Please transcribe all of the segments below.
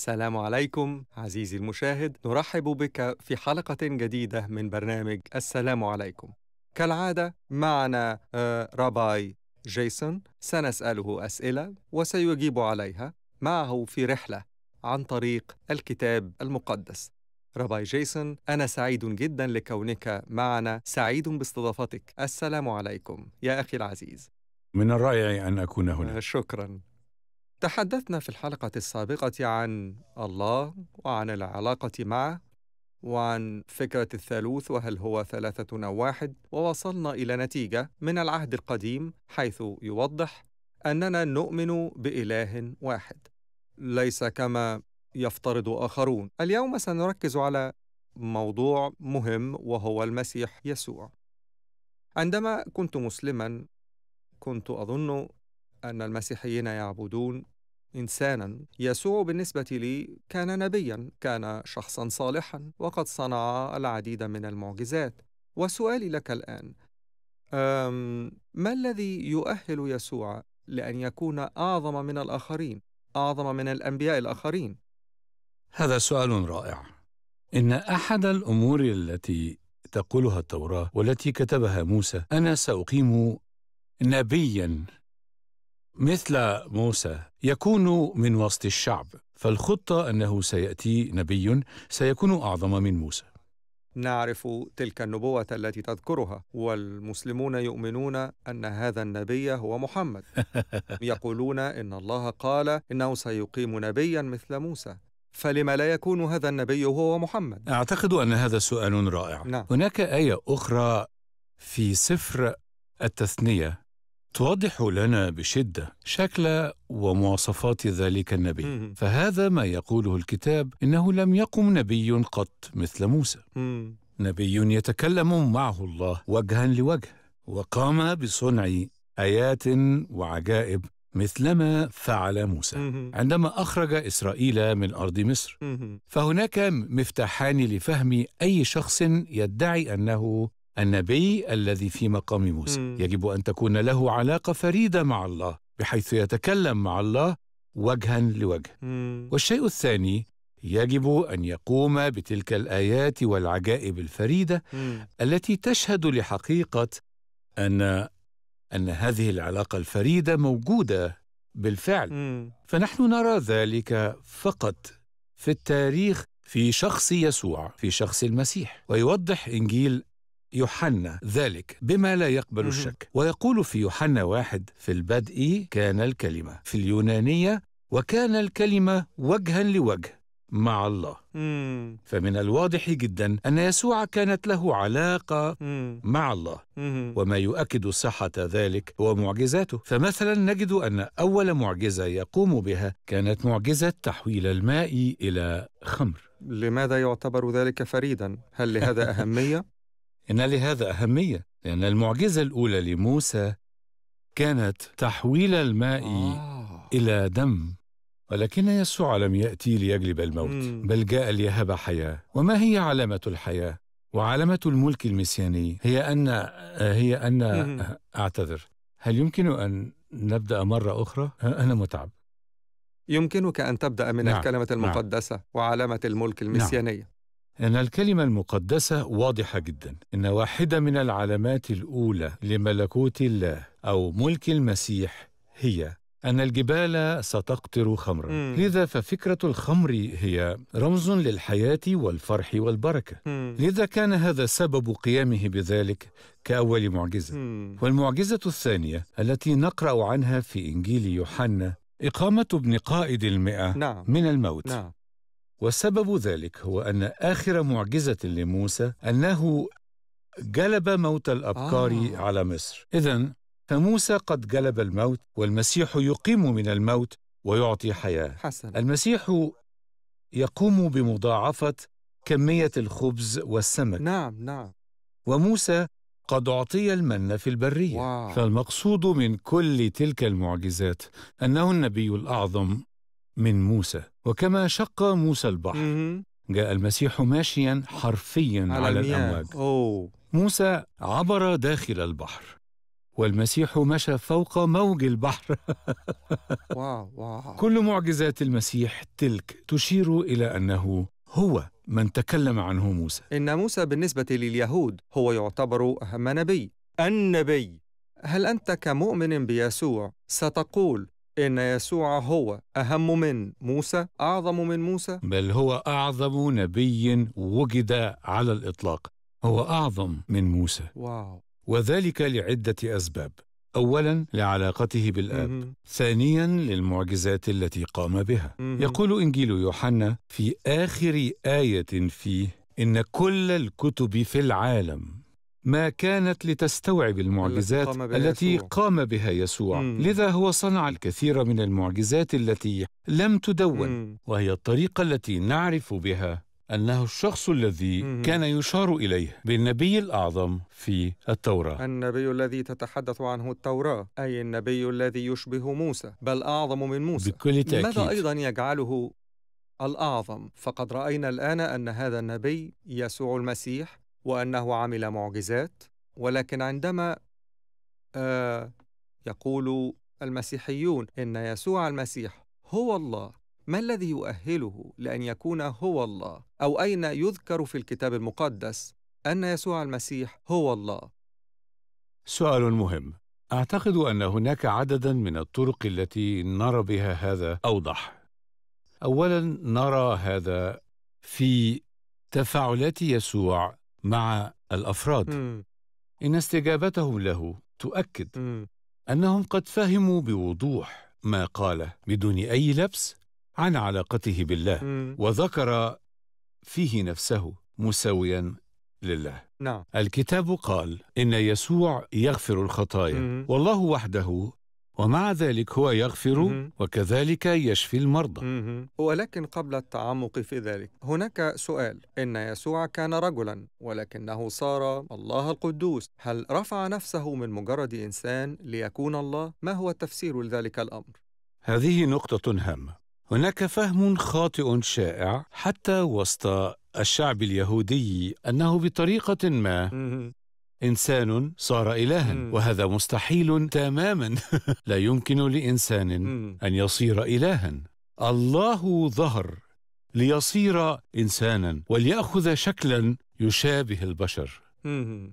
السلام عليكم عزيزي المشاهد نرحب بك في حلقة جديدة من برنامج السلام عليكم كالعادة معنا آه، راباي جيسون سنسأله أسئلة وسيجيب عليها معه في رحلة عن طريق الكتاب المقدس راباي جيسون أنا سعيد جدا لكونك معنا سعيد باستضافتك السلام عليكم يا أخي العزيز من الرائع أن أكون هنا آه، شكرا تحدثنا في الحلقة السابقة عن الله وعن العلاقة معه وعن فكرة الثالوث وهل هو ثلاثة أو واحد ووصلنا إلى نتيجة من العهد القديم حيث يوضح أننا نؤمن بإله واحد ليس كما يفترض آخرون اليوم سنركز على موضوع مهم وهو المسيح يسوع عندما كنت مسلما كنت أظن أن المسيحيين يعبدون انسانا يسوع بالنسبه لي كان نبيا كان شخصا صالحا وقد صنع العديد من المعجزات وسؤالي لك الان ما الذي يؤهل يسوع لان يكون اعظم من الاخرين اعظم من الانبياء الاخرين هذا سؤال رائع ان احد الامور التي تقولها التوراه والتي كتبها موسى انا ساقيم نبيا مثل موسى يكون من وسط الشعب فالخطة أنه سيأتي نبي سيكون أعظم من موسى نعرف تلك النبوة التي تذكرها والمسلمون يؤمنون أن هذا النبي هو محمد يقولون إن الله قال إنه سيقيم نبيا مثل موسى فلما لا يكون هذا النبي هو محمد؟ أعتقد أن هذا سؤال رائع نعم. هناك آية أخرى في سفر التثنية توضح لنا بشدة شكل ومواصفات ذلك النبي فهذا ما يقوله الكتاب إنه لم يقم نبي قط مثل موسى نبي يتكلم معه الله وجها لوجه وقام بصنع آيات وعجائب مثلما فعل موسى عندما أخرج إسرائيل من أرض مصر فهناك مفتاحان لفهم أي شخص يدعي أنه النبي الذي في مقام موسى م. يجب أن تكون له علاقة فريدة مع الله بحيث يتكلم مع الله وجها لوجه م. والشيء الثاني يجب أن يقوم بتلك الآيات والعجائب الفريدة م. التي تشهد لحقيقة أن أن هذه العلاقة الفريدة موجودة بالفعل م. فنحن نرى ذلك فقط في التاريخ في شخص يسوع في شخص المسيح ويوضح إنجيل يوحنا ذلك بما لا يقبل الشك ويقول في يوحنا واحد في البدء كان الكلمة في اليونانية وكان الكلمة وجها لوجه مع الله مم. فمن الواضح جدا أن يسوع كانت له علاقة مم. مع الله مم. وما يؤكد صحة ذلك هو معجزاته فمثلا نجد أن أول معجزة يقوم بها كانت معجزة تحويل الماء إلى خمر لماذا يعتبر ذلك فريدا؟ هل لهذا أهمية؟ إن لهذا أهمية لأن المعجزة الأولى لموسى كانت تحويل الماء آه. إلى دم ولكن يسوع لم يأتي ليجلب الموت مم. بل جاء ليهب حياة وما هي علامة الحياة؟ وعلامة الملك المسياني هي أن هي أن أعتذر هل يمكن أن نبدأ مرة أخرى؟ أنا متعب يمكنك أن تبدأ من نعم. الكلمة نعم. المقدسة نعم. وعلامة الملك نعم. المسيانية نعم. أن الكلمة المقدسة واضحة جدا إن واحدة من العلامات الأولى لملكوت الله أو ملك المسيح هي أن الجبال ستقطر خمرا مم. لذا ففكرة الخمر هي رمز للحياة والفرح والبركة مم. لذا كان هذا سبب قيامه بذلك كأول معجزة مم. والمعجزة الثانية التي نقرأ عنها في إنجيل يوحنا إقامة ابن قائد المئة نعم. من الموت نعم. وسبب ذلك هو أن آخر معجزة لموسى أنه جلب موت الأبكار آه. على مصر إذا فموسى قد جلب الموت والمسيح يقيم من الموت ويعطي حياة حسن. المسيح يقوم بمضاعفة كمية الخبز والسمك نعم نعم وموسى قد أعطي المن في البرية واو. فالمقصود من كل تلك المعجزات أنه النبي الأعظم من موسى وكما شق موسى البحر جاء المسيح ماشيا حرفيا على, على الأمواج أوه. موسى عبر داخل البحر والمسيح مشى فوق موج البحر واو واو. كل معجزات المسيح تلك تشير إلى أنه هو من تكلم عنه موسى إن موسى بالنسبة لليهود هو يعتبر أهم نبي النبي هل أنت كمؤمن بيسوع ستقول إن يسوع هو أهم من موسى أعظم من موسى بل هو أعظم نبي وجد على الإطلاق هو أعظم من موسى واو. وذلك لعدة أسباب أولا لعلاقته بالاب ثانيا للمعجزات التي قام بها يقول إنجيل يوحنا في آخر آية فيه إن كل الكتب في العالم ما كانت لتستوعب المعجزات التي قام بها يسوع, لذا هو صنع الكثير من المعجزات التي لم تدون وهي الطريقة التي نعرف بها أنه الشخص الذي كان يشار إليه بالنبي الأعظم في التوراة النبي الذي تتحدث عنه التوراة أي النبي الذي يشبه موسى بل أعظم من موسى بكل تأكيد ماذا أيضا يجعله الأعظم فقد رأينا الآن أن هذا النبي يسوع المسيح وأنه عمل معجزات ولكن عندما آه يقول المسيحيون إن يسوع المسيح هو الله ما الذي يؤهله لأن يكون هو الله أو أين يذكر في الكتاب المقدس أن يسوع المسيح هو الله سؤال مهم أعتقد أن هناك عددا من الطرق التي نرى بها هذا أوضح أولا نرى هذا في تفاعلات يسوع مع الافراد مم. ان استجابتهم له تؤكد مم. انهم قد فهموا بوضوح ما قاله بدون اي لبس عن علاقته بالله مم. وذكر فيه نفسه مساويا لله نعم. الكتاب قال إن يسوع يغفر الخطايا مم. والله وحده ومع ذلك هو يغفر وكذلك يشفي المرضى ولكن قبل التعمق في ذلك هناك سؤال إن يسوع كان رجلا ولكنه صار الله القدوس هل رفع نفسه من مجرد إنسان ليكون الله؟ ما هو التفسير لذلك الأمر؟ هذه نقطة هامة هناك فهم خاطئ شائع حتى وسط الشعب اليهودي أنه بطريقة ما انسان صار الها م. وهذا مستحيل تماما لا يمكن لانسان م. ان يصير الها الله ظهر ليصير انسانا ولياخذ شكلا يشابه البشر م.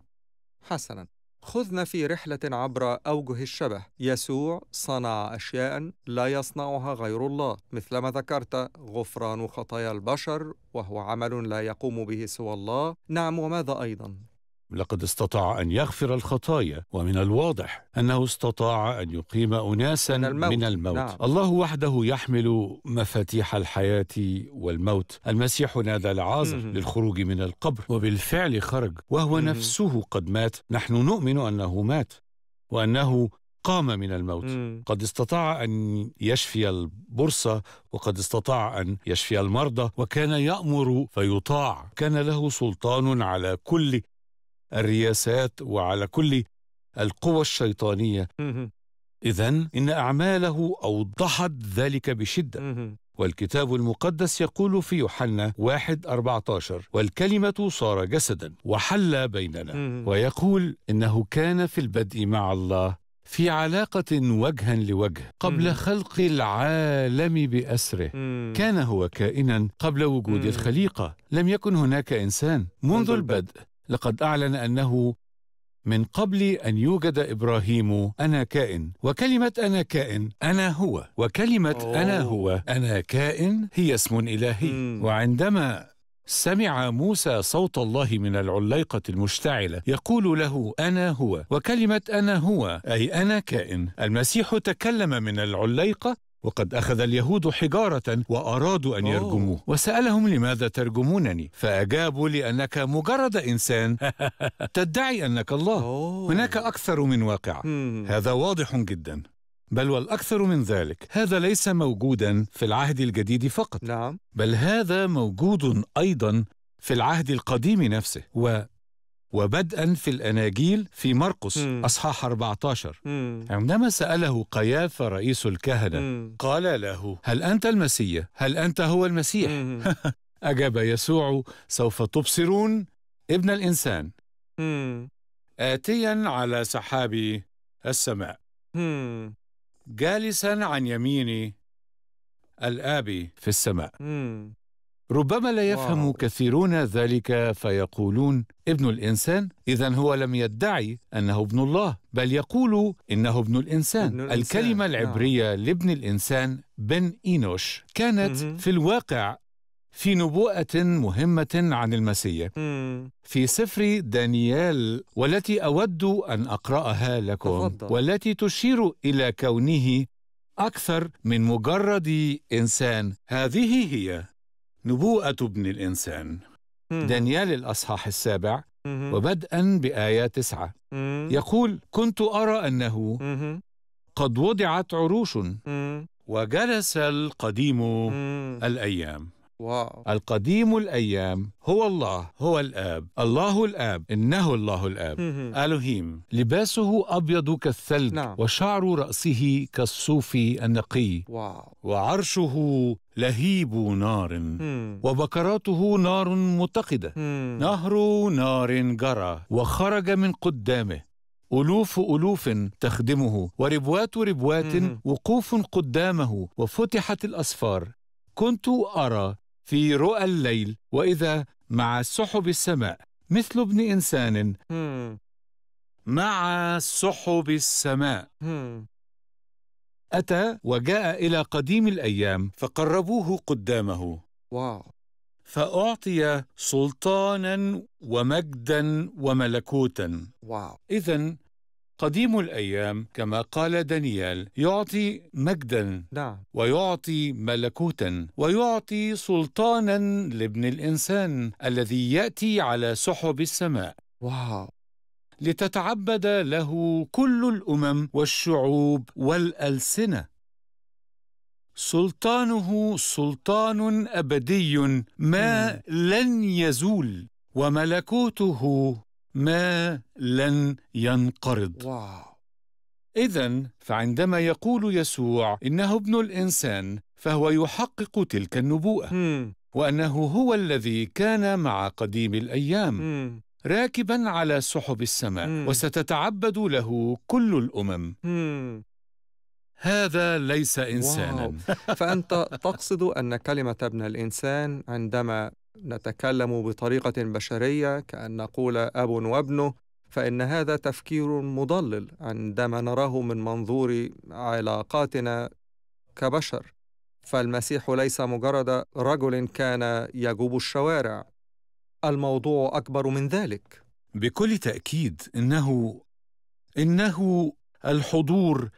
حسنا خذنا في رحلة عبر أوجه الشبه يسوع صنع أشياء لا يصنعها غير الله مثلما ذكرت غفران خطايا البشر وهو عمل لا يقوم به سوى الله نعم وماذا أيضا لقد استطاع أن يغفر الخطايا ومن الواضح أنه استطاع أن يقيم أناسا من الموت, من الموت. نعم. الله وحده يحمل مفاتيح الحياة والموت المسيح نادى العازر للخروج من القبر وبالفعل خرج وهو نفسه قد مات نحن نؤمن أنه مات وأنه قام من الموت مم. قد استطاع أن يشفي البرصة وقد استطاع أن يشفي المرضى وكان يأمر فيطاع كان له سلطان على كل الرياسات وعلى كل القوى الشيطانية إذا إن أعماله أوضحت ذلك بشدة والكتاب المقدس يقول في يوحنا أربعة عشر والكلمة صار جسدا وحل بيننا ويقول إنه كان في البدء مع الله في علاقة وجها لوجه قبل خلق العالم بأسره كان هو كائنا قبل وجود الخليقة لم يكن هناك إنسان منذ البدء لقد اعلن انه من قبل ان يوجد ابراهيم انا كائن وكلمه انا كائن انا هو وكلمه أوه. انا هو انا كائن هي اسم الهي مم. وعندما سمع موسى صوت الله من العليقة المشتعلة يقول له أنا هو وكلمة أنا هو أي أنا كائن المسيح تكلم من العليقة وقد أخذ اليهود حجارة وأرادوا أن يرجموه وسألهم لماذا ترجمونني فأجابوا لأنك مجرد إنسان تدعي أنك الله هناك أكثر من واقع هذا واضح جدا بل والأكثر من ذلك هذا ليس موجودا في العهد الجديد فقط نعم. بل هذا موجود أيضا في العهد القديم نفسه وبدءا في الأناجيل في مرقس مم. أصحاح 14 مم. عندما سأله قيافة رئيس الكهنة مم. قال له هل أنت المسيح؟ هل أنت هو المسيح؟ أجاب يسوع سوف تبصرون ابن الإنسان مم. آتيا على سحاب السماء مم. جالسا عن يميني الآب في السماء مم. ربما لا يفهم واو. كثيرون ذلك فيقولون ابن الانسان اذا هو لم يدعي انه ابن الله بل يقول انه ابن الانسان, ابن الإنسان. الكلمه نعم. العبريه نعم. لابن الانسان بن اينوش كانت م -م. في الواقع في نبوءة مهمة عن المسيح م. في سفر دانيال والتي أود أن أقرأها لكم تفضل. والتي تشير إلى كونه أكثر من مجرد إنسان هذه هي نبوءة ابن الإنسان دانيال الأصحاح السابع وبدءا بآية تسعة يقول كنت أرى أنه قد وضعت عروش وجلس القديم الأيام واو. القديم الأيام هو الله هو الآب الله الآب إنه الله الآب ألوهيم لباسه أبيض كالثلج نعم. وشعر رأسه كالصوف النقي واو. وعرشه لهيب نار وبكراته نار متقدة نهر نار جرى وخرج من قدامه ألوف ألوف تخدمه وربوات ربوات وقوف قدامه وفتحت الأسفار كنت أرى في رؤى الليل وإذا مع سحب السماء مثل ابن إنسان مع سحب السماء أتى وجاء إلى قديم الأيام فقربوه قدامه فأعطي سلطانا ومجدا وملكوتا إذا قديم الأيام كما قال دانيال يعطي مجدا نعم. ويعطي ملكوتا ويعطي سلطانا لابن الإنسان الذي يأتي على سحب السماء لتتعبد له كل الأمم والشعوب والألسنة سلطانه سلطان أبدي ما لن يزول وملكوته ما لن ينقرض إذا فعندما يقول يسوع إنه ابن الإنسان فهو يحقق تلك النبوءة وأنه هو الذي كان مع قديم الأيام راكبا على سحب السماء وستتعبد له كل الأمم هذا ليس إنسانا فأنت تقصد أن كلمة ابن الإنسان عندما نتكلم بطريقه بشريه كان نقول اب وابنه فان هذا تفكير مضلل عندما نراه من منظور علاقاتنا كبشر فالمسيح ليس مجرد رجل كان يجوب الشوارع الموضوع اكبر من ذلك بكل تاكيد انه انه الحضور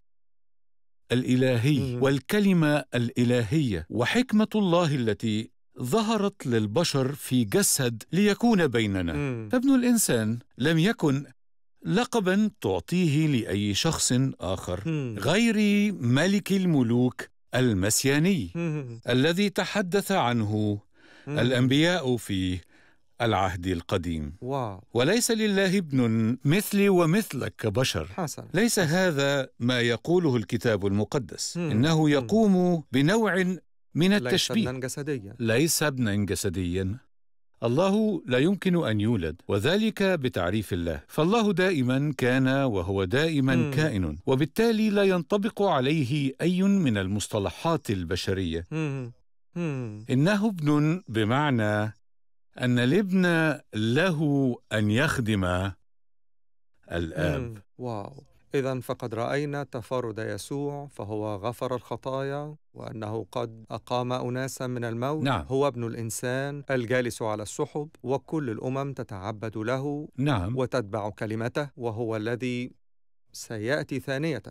الالهي والكلمه الالهيه وحكمه الله التي ظهرت للبشر في جسد ليكون بيننا مم. فابن الإنسان لم يكن لقبا تعطيه لأي شخص آخر مم. غير ملك الملوك المسياني مم. الذي تحدث عنه مم. الأنبياء في العهد القديم واو. وليس لله ابن مثلي ومثلك كبشر حسن. ليس حسن. هذا ما يقوله الكتاب المقدس مم. إنه يقوم مم. بنوع من التشبيه ليس ابنا جسديا ليس ابنا جسديا الله لا يمكن أن يولد وذلك بتعريف الله فالله دائما كان وهو دائما م. كائن وبالتالي لا ينطبق عليه أي من المصطلحات البشرية م. م. إنه ابن بمعنى أن الابن له أن يخدم الآب م. واو إذا فقد رأينا تفرد يسوع فهو غفر الخطايا وأنه قد أقام أناسا من الموت نعم. هو ابن الإنسان الجالس على السحب وكل الأمم تتعبد له نعم. وتتبع كلمته وهو الذي سيأتي ثانية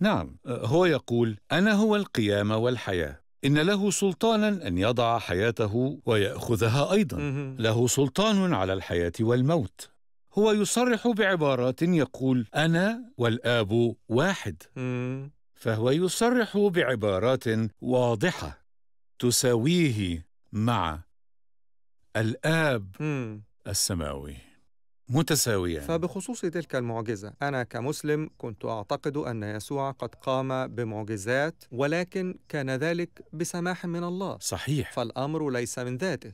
نعم أه، هو يقول أنا هو القيامة والحياة إن له سلطانا أن يضع حياته ويأخذها أيضا له سلطان على الحياة والموت هو يصرح بعبارات يقول أنا والآب واحد فهو يصرح بعبارات واضحة تساويه مع الآب السماوي متساويان فبخصوص تلك المعجزة أنا كمسلم كنت أعتقد أن يسوع قد قام بمعجزات ولكن كان ذلك بسماح من الله صحيح فالأمر ليس من ذاته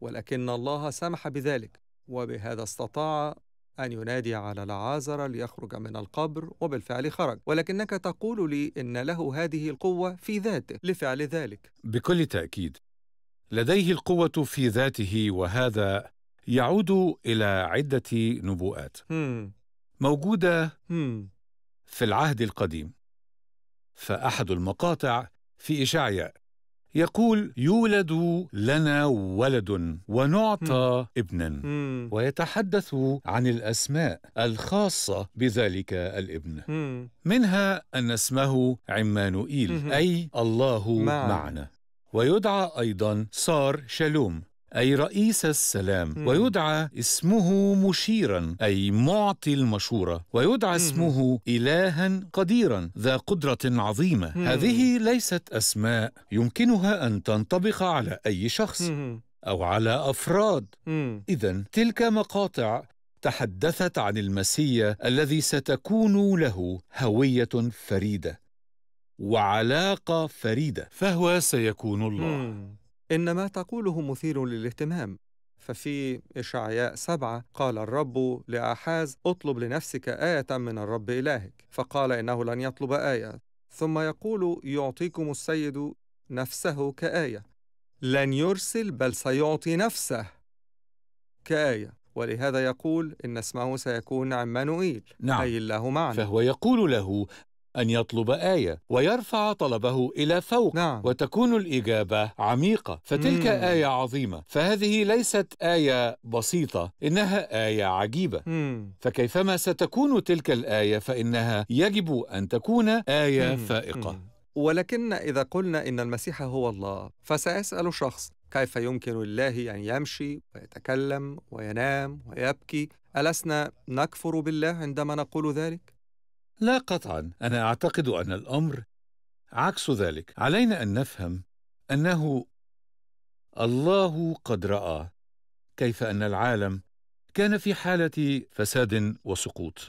ولكن الله سمح بذلك وبهذا استطاع أن ينادي على العازر ليخرج من القبر وبالفعل خرج ولكنك تقول لي إن له هذه القوة في ذاته لفعل ذلك بكل تأكيد لديه القوة في ذاته وهذا يعود إلى عدة نبوءات موجودة في العهد القديم فأحد المقاطع في إشعياء يقول يولد لنا ولد ونعطى ابنا ويتحدث عن الأسماء الخاصة بذلك الابن منها أن اسمه عمانوئيل أي الله معنا ويدعى أيضا صار شلوم أي رئيس السلام مم. ويدعى اسمه مشيرا أي معطي المشورة ويدعى مم. اسمه إلها قديرا ذا قدرة عظيمة مم. هذه ليست أسماء يمكنها أن تنطبق على أي شخص مم. أو على أفراد إذا تلك مقاطع تحدثت عن المسيا الذي ستكون له هوية فريدة وعلاقة فريدة فهو سيكون الله مم. إن ما تقوله مثير للاهتمام ففي إشعياء سبعة قال الرب لآحاز اطلب لنفسك آية من الرب إلهك فقال إنه لن يطلب آية ثم يقول يعطيكم السيد نفسه كآية لن يرسل بل سيعطي نفسه كآية ولهذا يقول إن اسمه سيكون عمانوئيل نعم. أي الله معنا فهو يقول له أن يطلب آية ويرفع طلبه إلى فوق نعم. وتكون الإجابة عميقة فتلك مم. آية عظيمة فهذه ليست آية بسيطة إنها آية عجيبة مم. فكيفما ستكون تلك الآية فإنها يجب أن تكون آية مم. فائقة مم. ولكن إذا قلنا إن المسيح هو الله فسيسأل شخص كيف يمكن لله أن يمشي ويتكلم وينام ويبكي ألسنا نكفر بالله عندما نقول ذلك؟ لا قطعا انا اعتقد ان الامر عكس ذلك علينا ان نفهم انه الله قد راى كيف ان العالم كان في حاله فساد وسقوط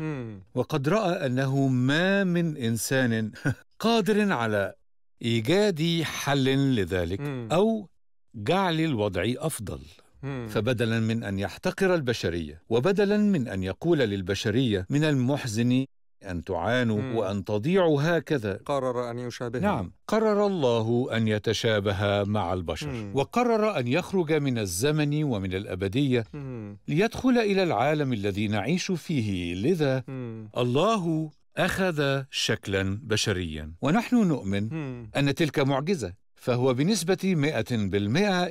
وقد راى انه ما من انسان قادر على ايجاد حل لذلك او جعل الوضع افضل فبدلا من ان يحتقر البشريه وبدلا من ان يقول للبشريه من المحزن أن تعانوا مم. وأن تضيعوا هكذا قرر أن يشابه نعم قرر الله أن يتشابه مع البشر مم. وقرر أن يخرج من الزمن ومن الأبدية مم. ليدخل إلى العالم الذي نعيش فيه لذا مم. الله أخذ شكلا بشريا ونحن نؤمن مم. أن تلك معجزة فهو بنسبة 100%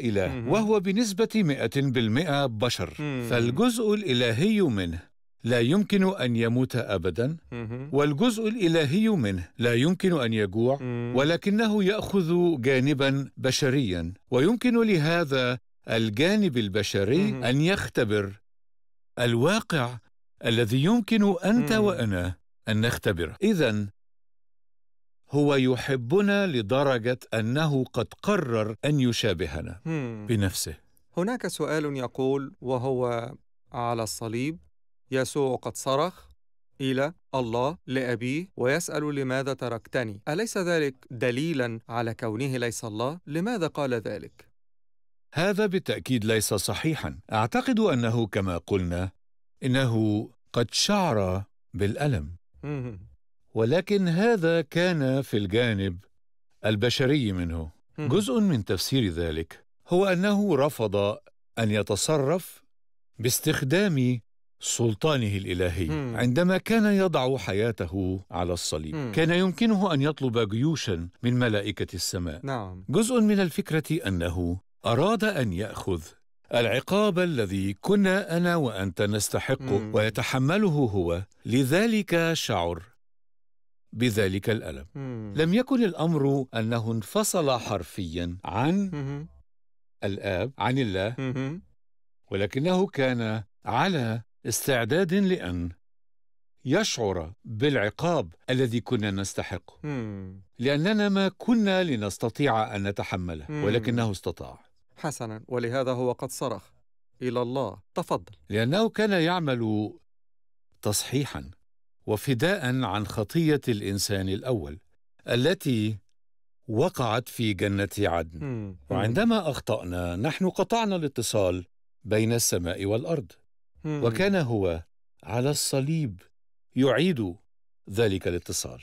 إله وهو بنسبة 100% بشر فالجزء الإلهي منه لا يمكن أن يموت أبدا والجزء الإلهي منه لا يمكن أن يجوع ولكنه يأخذ جانبا بشريا ويمكن لهذا الجانب البشري أن يختبر الواقع الذي يمكن أنت وأنا أن نختبره إذا هو يحبنا لدرجة أنه قد قرر أن يشابهنا بنفسه هناك سؤال يقول وهو على الصليب يسوع قد صرخ إلى الله لأبيه ويسأل لماذا تركتني أليس ذلك دليلا على كونه ليس الله؟ لماذا قال ذلك؟ هذا بالتأكيد ليس صحيحا أعتقد أنه كما قلنا إنه قد شعر بالألم ولكن هذا كان في الجانب البشري منه جزء من تفسير ذلك هو أنه رفض أن يتصرف باستخدام سلطانه الالهي مم. عندما كان يضع حياته على الصليب مم. كان يمكنه ان يطلب جيوشا من ملائكه السماء نعم. جزء من الفكره انه اراد ان ياخذ العقاب الذي كنا انا وانت نستحقه مم. ويتحمله هو لذلك شعر بذلك الالم مم. لم يكن الامر انه انفصل حرفيا عن مم. الاب عن الله مم. ولكنه كان على استعداد لأن يشعر بالعقاب الذي كنا نستحقه مم. لأننا ما كنا لنستطيع أن نتحمله مم. ولكنه استطاع حسنا ولهذا هو قد صرخ إلى الله تفضل لأنه كان يعمل تصحيحا وفداء عن خطية الإنسان الأول التي وقعت في جنة عدن مم. وعندما أخطأنا نحن قطعنا الاتصال بين السماء والأرض وكان هو على الصليب يعيد ذلك الاتصال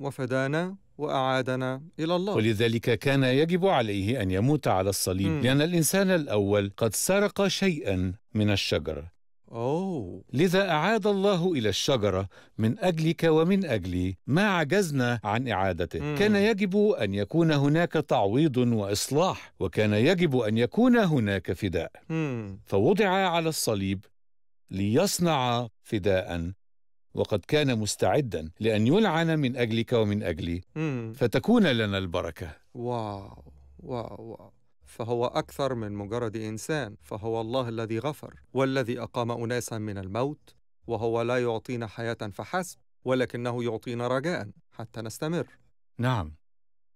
وفدانا واعادنا الى الله ولذلك كان يجب عليه ان يموت على الصليب مم. لان الانسان الاول قد سرق شيئا من الشجره أوه. لذا أعاد الله إلى الشجرة من أجلك ومن أجلي ما عجزنا عن إعادته مم. كان يجب أن يكون هناك تعويض وإصلاح وكان يجب أن يكون هناك فداء مم. فوضع على الصليب ليصنع فداء وقد كان مستعدا لأن يلعن من أجلك ومن أجلي فتكون لنا البركة واو واو واو فهو أكثر من مجرد إنسان فهو الله الذي غفر والذي أقام أناسا من الموت وهو لا يعطينا حياة فحسب ولكنه يعطينا رجاء حتى نستمر نعم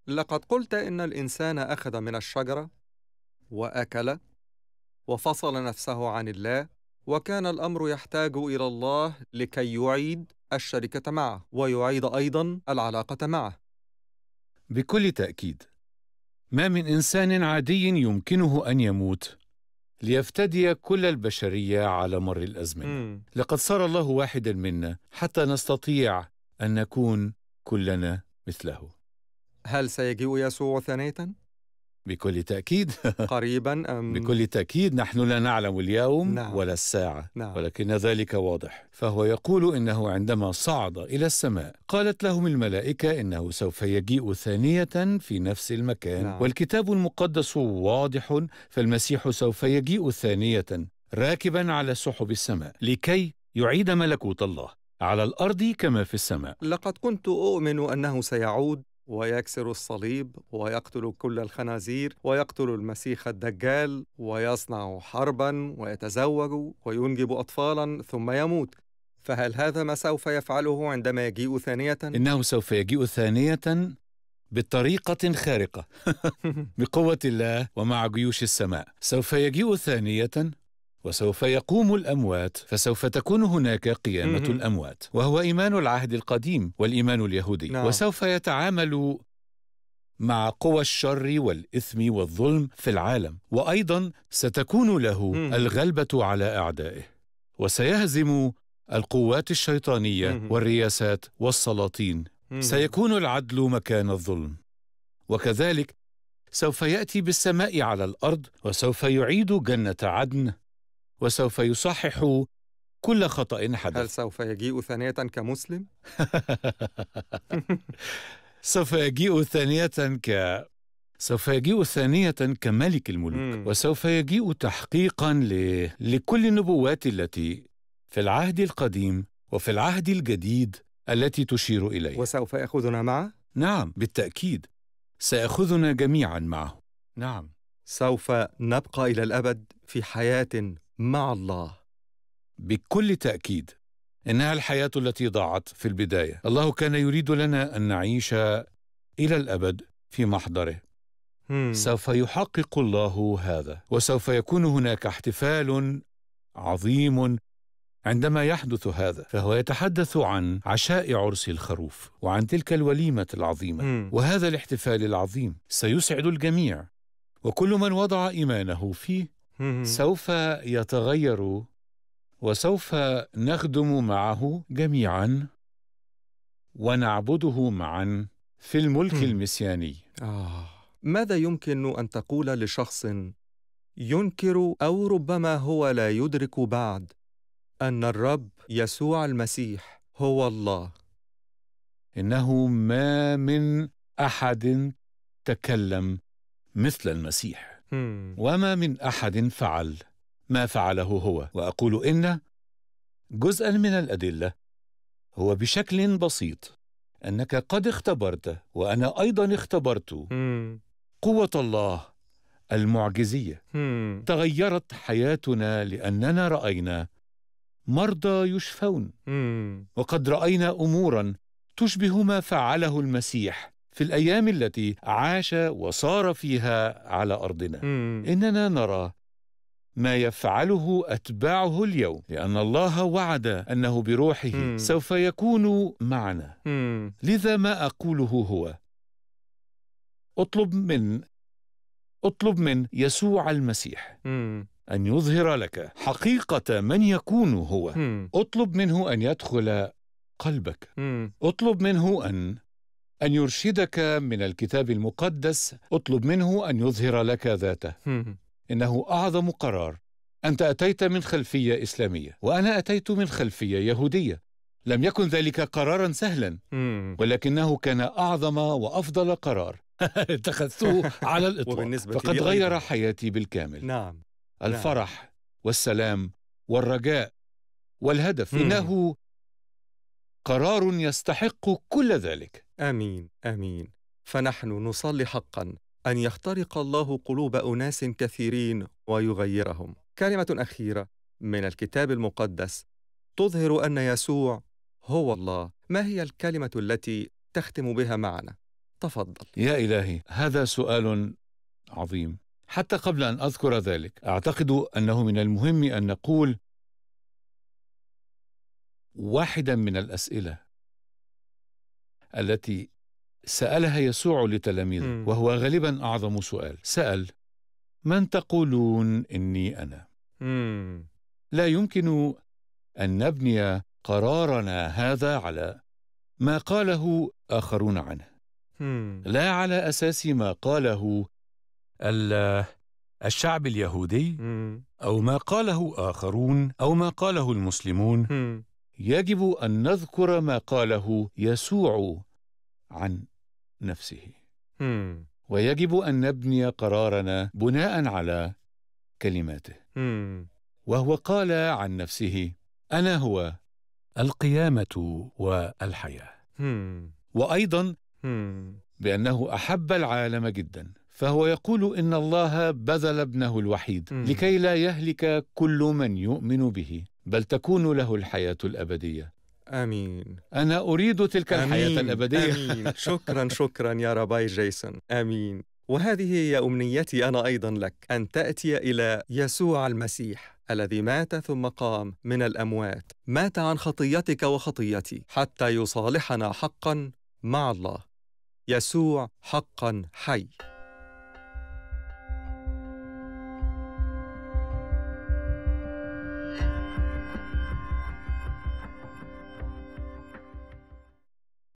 لقد قلت إن الإنسان أخذ من الشجرة وأكل وفصل نفسه عن الله وكان الأمر يحتاج إلى الله لكي يعيد الشركة معه ويعيد أيضا العلاقة معه بكل تأكيد ما من إنسان عادي يمكنه أن يموت ليفتدي كل البشرية على مر الأزمنة لقد صار الله واحدا منا حتى نستطيع أن نكون كلنا مثله هل سيجيء يسوع ثانية؟ بكل تأكيد قريبا أم بكل تأكيد نحن لا نعلم اليوم نعم. ولا الساعة نعم. ولكن ذلك واضح فهو يقول إنه عندما صعد إلى السماء قالت لهم الملائكة إنه سوف يجيء ثانية في نفس المكان نعم. والكتاب المقدس واضح فالمسيح سوف يجيء ثانية راكبا على سحب السماء لكي يعيد ملكوت الله على الأرض كما في السماء لقد كنت أؤمن أنه سيعود ويكسر الصليب ويقتل كل الخنازير ويقتل المسيح الدجال ويصنع حربا ويتزوج وينجب اطفالا ثم يموت فهل هذا ما سوف يفعله عندما يجيء ثانيه انه سوف يجيء ثانيه بطريقة خارقة بقوة الله ومع جيوش السماء سوف يجيء ثانية وسوف يقوم الأموات فسوف تكون هناك قيامة الأموات وهو إيمان العهد القديم والإيمان اليهودي نعم. وسوف يتعامل مع قوى الشر والإثم والظلم في العالم وأيضا ستكون له الغلبة على أعدائه وسيهزم القوات الشيطانية والرياسات والسلاطين سيكون العدل مكان الظلم وكذلك سوف يأتي بالسماء على الأرض وسوف يعيد جنة عدن وسوف يصحح كل خطأ حدث هل سوف يجيء ثانية كمسلم؟ سوف يجيء ثانية ك سوف يجيء ثانية كملك الملوك مم. وسوف يجيء تحقيقا ل... لكل النبوات التي في العهد القديم وفي العهد الجديد التي تشير إليه وسوف يأخذنا معه؟ نعم بالتأكيد سيأخذنا جميعا معه نعم سوف نبقى إلى الأبد في حياة مع الله بكل تاكيد انها الحياه التي ضاعت في البدايه الله كان يريد لنا ان نعيش الى الابد في محضره مم. سوف يحقق الله هذا وسوف يكون هناك احتفال عظيم عندما يحدث هذا فهو يتحدث عن عشاء عرس الخروف وعن تلك الوليمه العظيمه مم. وهذا الاحتفال العظيم سيسعد الجميع وكل من وضع ايمانه فيه سوف يتغير وسوف نخدم معه جميعا ونعبده معا في الملك المسياني آه. ماذا يمكن أن تقول لشخص ينكر أو ربما هو لا يدرك بعد أن الرب يسوع المسيح هو الله إنه ما من أحد تكلم مثل المسيح وما من احد فعل ما فعله هو واقول ان جزءا من الادله هو بشكل بسيط انك قد اختبرت وانا ايضا اختبرت قوه الله المعجزيه تغيرت حياتنا لاننا راينا مرضى يشفون وقد راينا امورا تشبه ما فعله المسيح في الأيام التي عاش وصار فيها على أرضنا مم. إننا نرى ما يفعله أتباعه اليوم لأن الله وعد أنه بروحه مم. سوف يكون معنا مم. لذا ما أقوله هو اطلب من اطلب من يسوع المسيح مم. أن يظهر لك حقيقة من يكون هو مم. اطلب منه أن يدخل قلبك مم. اطلب منه أن أن يرشدك من الكتاب المقدس اطلب منه أن يظهر لك ذاته إنه أعظم قرار أنت أتيت من خلفية إسلامية وأنا أتيت من خلفية يهودية لم يكن ذلك قرارا سهلا ولكنه كان أعظم وأفضل قرار اتخذته على الإطلاق فقد غير حياتي بالكامل نعم الفرح والسلام والرجاء والهدف إنه قرار يستحق كل ذلك امين امين فنحن نصلي حقا ان يخترق الله قلوب اناس كثيرين ويغيرهم كلمه اخيره من الكتاب المقدس تظهر ان يسوع هو الله ما هي الكلمه التي تختم بها معنا تفضل يا الهي هذا سؤال عظيم حتى قبل ان اذكر ذلك اعتقد انه من المهم ان نقول واحدا من الاسئله التي سالها يسوع لتلاميذه وهو غالبا اعظم سؤال سال من تقولون اني انا لا يمكن ان نبني قرارنا هذا على ما قاله اخرون عنه لا على اساس ما قاله الشعب اليهودي او ما قاله اخرون او ما قاله المسلمون يجب ان نذكر ما قاله يسوع عن نفسه hmm. ويجب ان نبني قرارنا بناء على كلماته hmm. وهو قال عن نفسه انا هو القيامه والحياه hmm. وايضا بانه احب العالم جدا فهو يقول ان الله بذل ابنه الوحيد لكي لا يهلك كل من يؤمن به بل تكون له الحياة الأبدية آمين أنا أريد تلك آمين. الحياة الأبدية آمين شكرا شكرا يا رباي جيسون آمين وهذه هي أمنيتي أنا أيضا لك أن تأتي إلى يسوع المسيح الذي مات ثم قام من الأموات مات عن خطيتك وخطيتي حتى يصالحنا حقا مع الله يسوع حقا حي